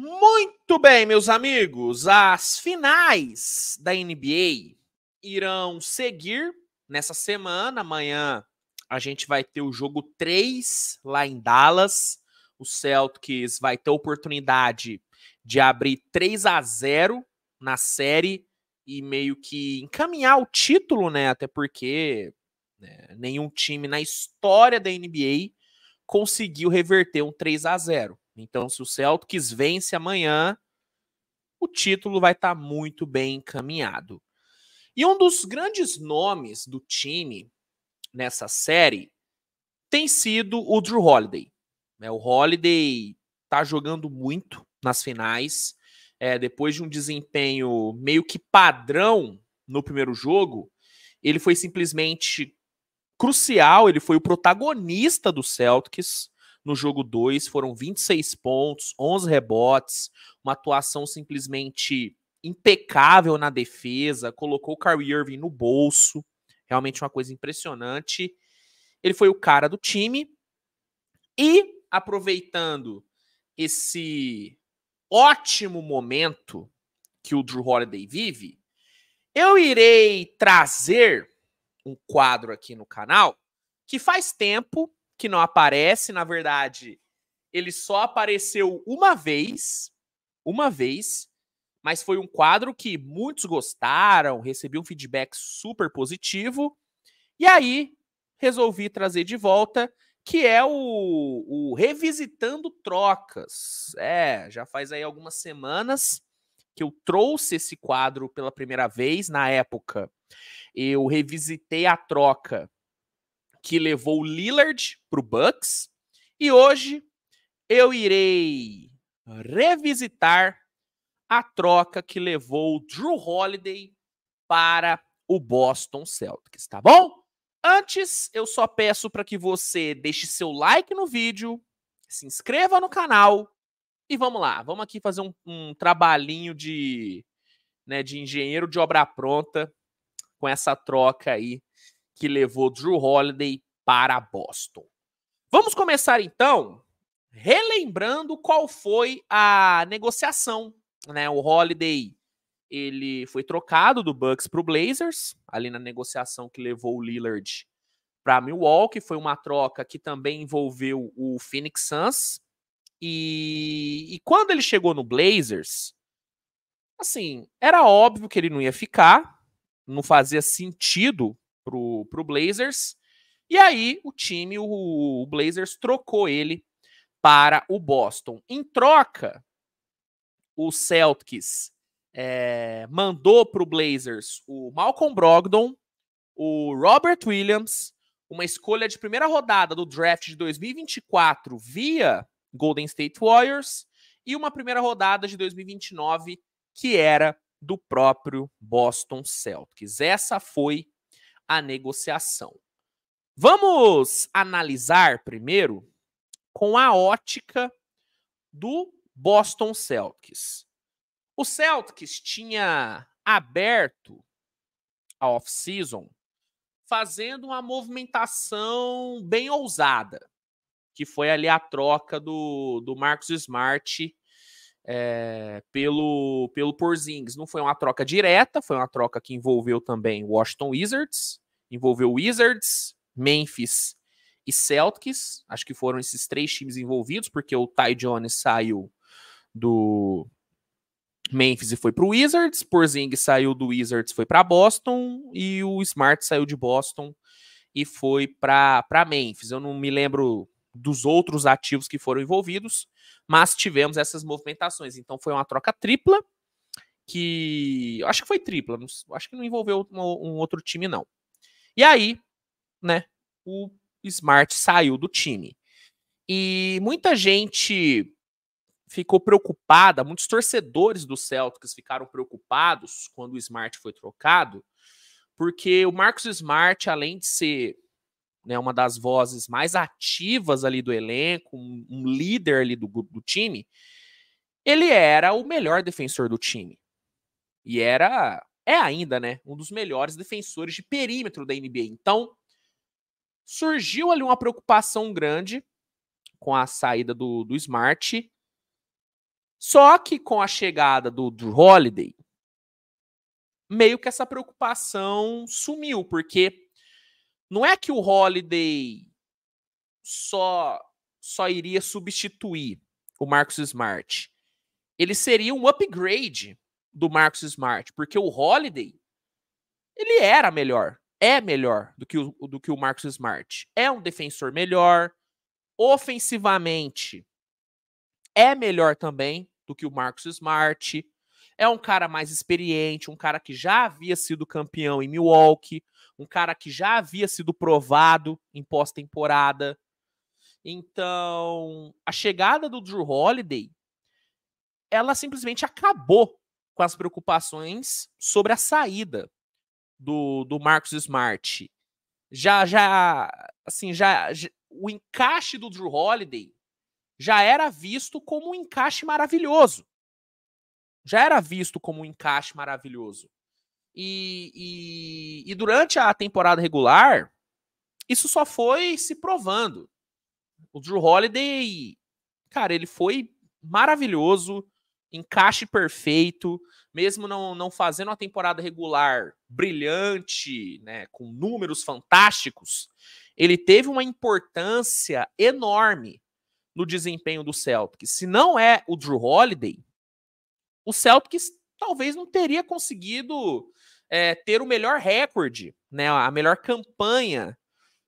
Muito bem, meus amigos, as finais da NBA irão seguir nessa semana. Amanhã a gente vai ter o jogo 3 lá em Dallas. O Celtics vai ter a oportunidade de abrir 3 a 0 na série e meio que encaminhar o título, né? Até porque né, nenhum time na história da NBA conseguiu reverter um 3 a 0 então, se o Celtics vence amanhã, o título vai estar tá muito bem encaminhado. E um dos grandes nomes do time nessa série tem sido o Drew Holiday. É, o Holiday está jogando muito nas finais. É, depois de um desempenho meio que padrão no primeiro jogo, ele foi simplesmente crucial, ele foi o protagonista do Celtics no jogo 2, foram 26 pontos, 11 rebotes, uma atuação simplesmente impecável na defesa, colocou o Kyrie Irving no bolso, realmente uma coisa impressionante. Ele foi o cara do time e aproveitando esse ótimo momento que o Drew Holiday vive, eu irei trazer um quadro aqui no canal que faz tempo que não aparece, na verdade, ele só apareceu uma vez, uma vez, mas foi um quadro que muitos gostaram, recebi um feedback super positivo. E aí, resolvi trazer de volta, que é o, o Revisitando Trocas. É, já faz aí algumas semanas que eu trouxe esse quadro pela primeira vez. Na época, eu revisitei a troca que levou o Lillard para o Bucks. E hoje eu irei revisitar a troca que levou o Drew Holiday para o Boston Celtics, tá bom? Antes, eu só peço para que você deixe seu like no vídeo, se inscreva no canal e vamos lá, vamos aqui fazer um, um trabalhinho de, né, de engenheiro de obra pronta com essa troca aí que levou Drew Holiday para Boston. Vamos começar então relembrando qual foi a negociação, né? O Holiday ele foi trocado do Bucks para o Blazers, ali na negociação que levou o Lillard para Milwaukee, foi uma troca que também envolveu o Phoenix Suns. E, e quando ele chegou no Blazers, assim, era óbvio que ele não ia ficar, não fazia sentido pro, pro Blazers. E aí o time, o, o Blazers, trocou ele para o Boston. Em troca, o Celtics é, mandou para o Blazers o Malcolm Brogdon, o Robert Williams, uma escolha de primeira rodada do draft de 2024 via Golden State Warriors e uma primeira rodada de 2029 que era do próprio Boston Celtics. Essa foi a negociação. Vamos analisar primeiro com a ótica do Boston Celtics. O Celtics tinha aberto a off-season fazendo uma movimentação bem ousada, que foi ali a troca do, do Marcos Smart é, pelo, pelo Porzingis. Não foi uma troca direta, foi uma troca que envolveu também Washington Wizards, envolveu Wizards, Memphis e Celtics. Acho que foram esses três times envolvidos, porque o Ty Jones saiu do Memphis e foi para o Wizards, Porzingis saiu do Wizards, foi para Boston e o Smart saiu de Boston e foi para Memphis. Eu não me lembro dos outros ativos que foram envolvidos, mas tivemos essas movimentações. Então foi uma troca tripla, que acho que foi tripla, acho que não envolveu um, um, outro time não. E aí, né, o Smart saiu do time. E muita gente ficou preocupada, muitos torcedores do Celtics ficaram preocupados quando o Smart foi trocado, porque o Marcos Smart, além de ser né, uma das vozes mais ativas ali do elenco, um, um líder ali do, do time, ele era o melhor defensor do time. E era, é ainda, né, um dos melhores defensores de perímetro da NBA. Então, surgiu ali uma preocupação grande com a saída do, do Smart. Só que com a chegada do, do Holiday, meio que essa preocupação sumiu, porque não é que o Holiday só só iria substituir o Marcus Smart. Ele seria um upgrade do Marcus Smart, porque o Holiday ele era melhor, é melhor do que o, do que o Marcus Smart. É um defensor melhor, ofensivamente é melhor também do que o Marcus Smart. É um cara mais experiente, um cara que já havia sido campeão em Milwaukee, um cara que já havia sido provado em pós-temporada. Então, a chegada do Drew Holiday, ela simplesmente acabou com as preocupações sobre a saída do, do Marcos Smart. Já, já, assim, já, já o encaixe do Drew Holiday já era visto como um encaixe maravilhoso. Já era visto como um encaixe maravilhoso. E, e, e durante a temporada regular, isso só foi se provando. O Drew Holiday, cara, ele foi maravilhoso, encaixe perfeito, mesmo não, não fazendo uma temporada regular brilhante, né, com números fantásticos, ele teve uma importância enorme no desempenho do Celtic Se não é o Drew Holiday, o Celtics talvez não teria conseguido é, ter o melhor recorde, né, a melhor campanha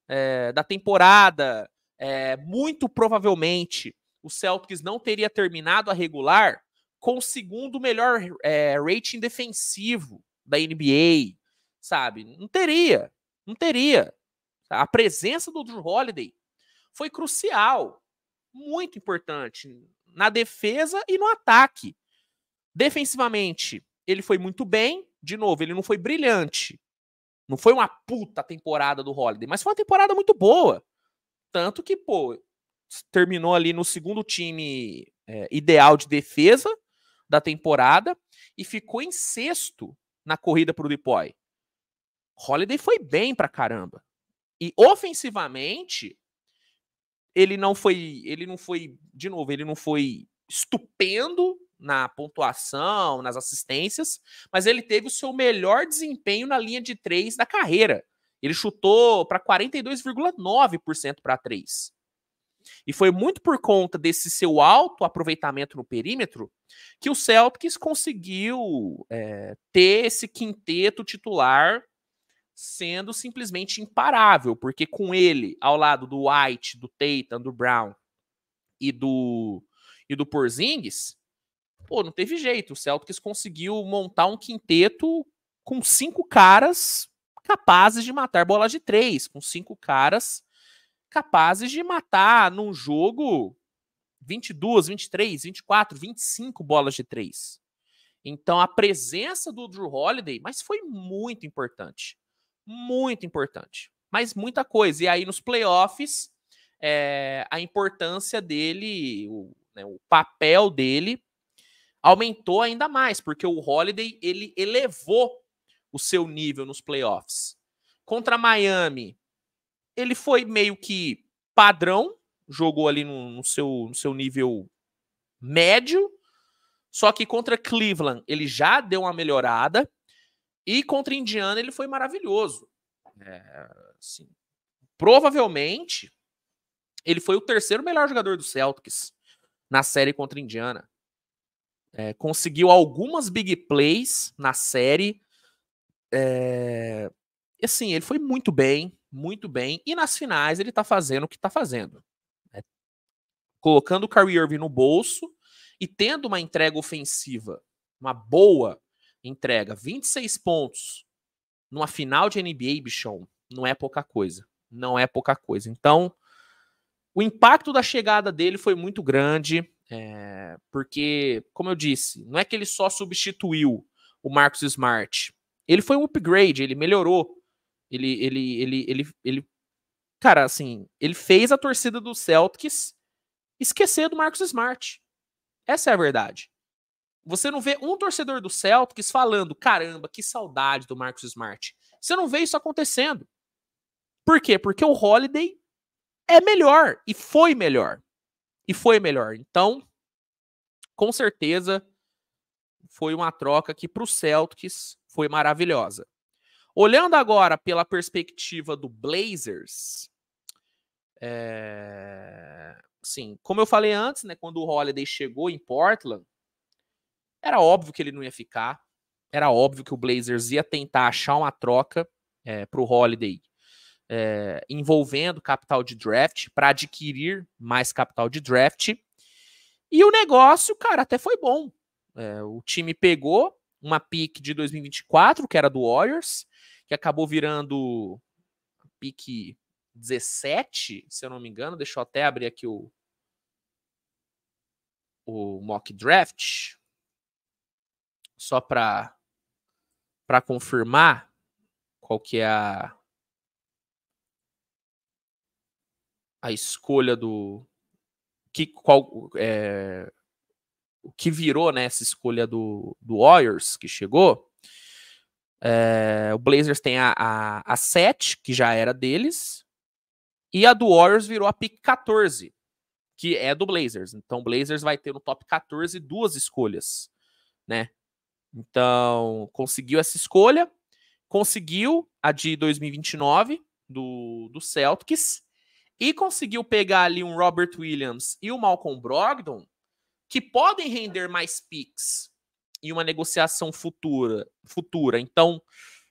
é, da temporada. É, muito provavelmente o Celtics não teria terminado a regular com o segundo melhor rating defensivo da NBA, sabe? Não teria, não teria. A presença do Drew Holiday foi crucial, muito importante na defesa e no ataque. Defensivamente, ele foi muito bem, de novo, ele não foi brilhante. Não foi uma puta temporada do Holiday, mas foi uma temporada muito boa. Tanto que, pô, terminou ali no segundo time é, ideal de defesa da temporada e ficou em sexto na corrida pro Depoy. Holiday foi bem pra caramba. E ofensivamente, ele não foi, ele não foi, de novo, ele não foi estupendo, na pontuação, nas assistências, mas ele teve o seu melhor desempenho na linha de três da carreira. Ele chutou para 42,9% para três. E foi muito por conta desse seu alto aproveitamento no perímetro que o Celtics conseguiu é, ter esse quinteto titular sendo simplesmente imparável, porque com ele ao lado do White, do Tatum, do Brown e do e do Porzingis, pô, não teve jeito. O Celtics conseguiu montar um quinteto com cinco caras capazes de matar bola de três, com cinco caras capazes de matar num jogo 22, 23, 24, 25 bolas de três. Então a presença do Drew Holiday, mas foi muito importante. Muito importante. Mas muita coisa. E aí nos playoffs, é, a importância dele, o, né, o papel dele aumentou ainda mais, porque o Holiday ele elevou o seu nível nos playoffs. Contra Miami, ele foi meio que padrão, jogou ali no, no, seu, no seu nível médio. Só que contra Cleveland ele já deu uma melhorada. E contra Indiana ele foi maravilhoso. É, assim, provavelmente ele foi o terceiro melhor jogador do Celtics na série contra Indiana. É, conseguiu algumas big plays na série. É, assim, ele foi muito bem, muito bem. E nas finais ele tá fazendo o que tá fazendo. Né? Colocando o Kyrie Irving no bolso e tendo uma entrega ofensiva, uma boa entrega. 26 pontos numa final de NBA, bichão, não é pouca coisa. Não é pouca coisa. Então, o impacto da chegada dele foi muito grande. É, porque, como eu disse, não é que ele só substituiu o Marcos Smart. Ele foi um upgrade, ele melhorou. Ele, ele, ele, ele, ele. Cara, assim, ele fez a torcida do Celtics esquecer do Marcos Smart. Essa é a verdade. Você não vê um torcedor do Celtics falando: caramba, que saudade do Marcos Smart. Você não vê isso acontecendo. Por quê? Porque o Holiday é melhor e foi melhor e foi melhor. Então, com certeza, foi uma troca que para o Celtics foi maravilhosa. Olhando agora pela perspectiva do Blazers, é... sim, como eu falei antes, né, quando o Holiday chegou em Portland, era óbvio que ele não ia ficar, era óbvio que o Blazers ia tentar achar uma troca é, para o Holiday é, envolvendo capital de draft para adquirir mais capital de draft. E o negócio, cara, até foi bom. É, o time pegou uma pick de 2024, que era do Warriors, que acabou virando pick 17, se eu não me engano. Deixa eu até abrir aqui o, o mock draft. Só para confirmar qual que é a a escolha do que qual é, o que virou né, essa escolha do, do Warriors que chegou. É, o Blazers tem a, a, a 7, que já era deles, e a do Warriors virou a pick 14, que é do Blazers. Então o Blazers vai ter no top 14 duas escolhas, né? Então, conseguiu essa escolha, conseguiu a de 2029 do, do Celtics, e conseguiu pegar ali um Robert Williams e um Malcolm Brogdon, que podem render mais picks em uma negociação futura. futura. Então,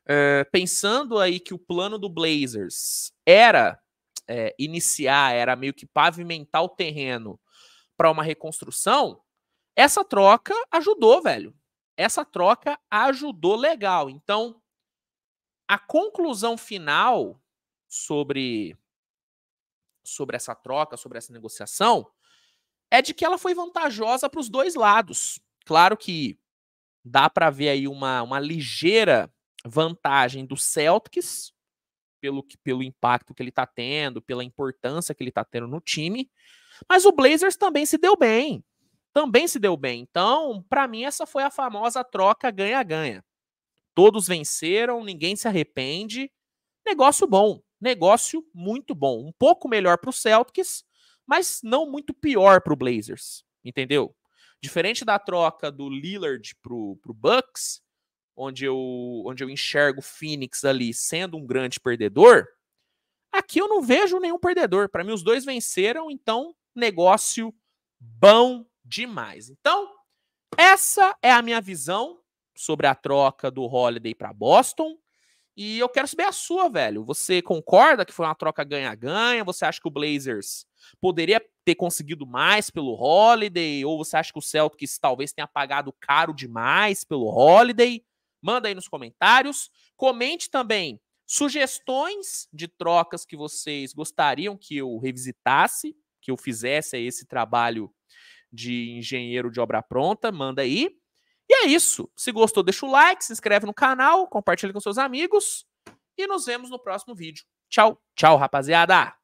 é, pensando aí que o plano do Blazers era é, iniciar, era meio que pavimentar o terreno para uma reconstrução, essa troca ajudou, velho. Essa troca ajudou legal. Então, a conclusão final sobre sobre essa troca, sobre essa negociação, é de que ela foi vantajosa para os dois lados. Claro que dá para ver aí uma, uma ligeira vantagem do Celtics pelo, pelo impacto que ele está tendo, pela importância que ele está tendo no time, mas o Blazers também se deu bem. Também se deu bem. Então, para mim, essa foi a famosa troca ganha-ganha. Todos venceram, ninguém se arrepende. Negócio bom negócio muito bom. Um pouco melhor para o Celtics, mas não muito pior para o Blazers, entendeu? Diferente da troca do Lillard para o Bucks, onde eu, onde eu enxergo o Phoenix ali sendo um grande perdedor, aqui eu não vejo nenhum perdedor. Para mim, os dois venceram, então negócio bom demais. Então, essa é a minha visão sobre a troca do Holiday para Boston. E eu quero saber a sua, velho. Você concorda que foi uma troca ganha-ganha? Você acha que o Blazers poderia ter conseguido mais pelo Holiday? Ou você acha que o Celtics talvez tenha pagado caro demais pelo Holiday? Manda aí nos comentários. Comente também sugestões de trocas que vocês gostariam que eu revisitasse, que eu fizesse esse trabalho de engenheiro de obra pronta. Manda aí. E é isso. Se gostou, deixa o like, se inscreve no canal, compartilha com seus amigos e nos vemos no próximo vídeo. Tchau, tchau, rapaziada!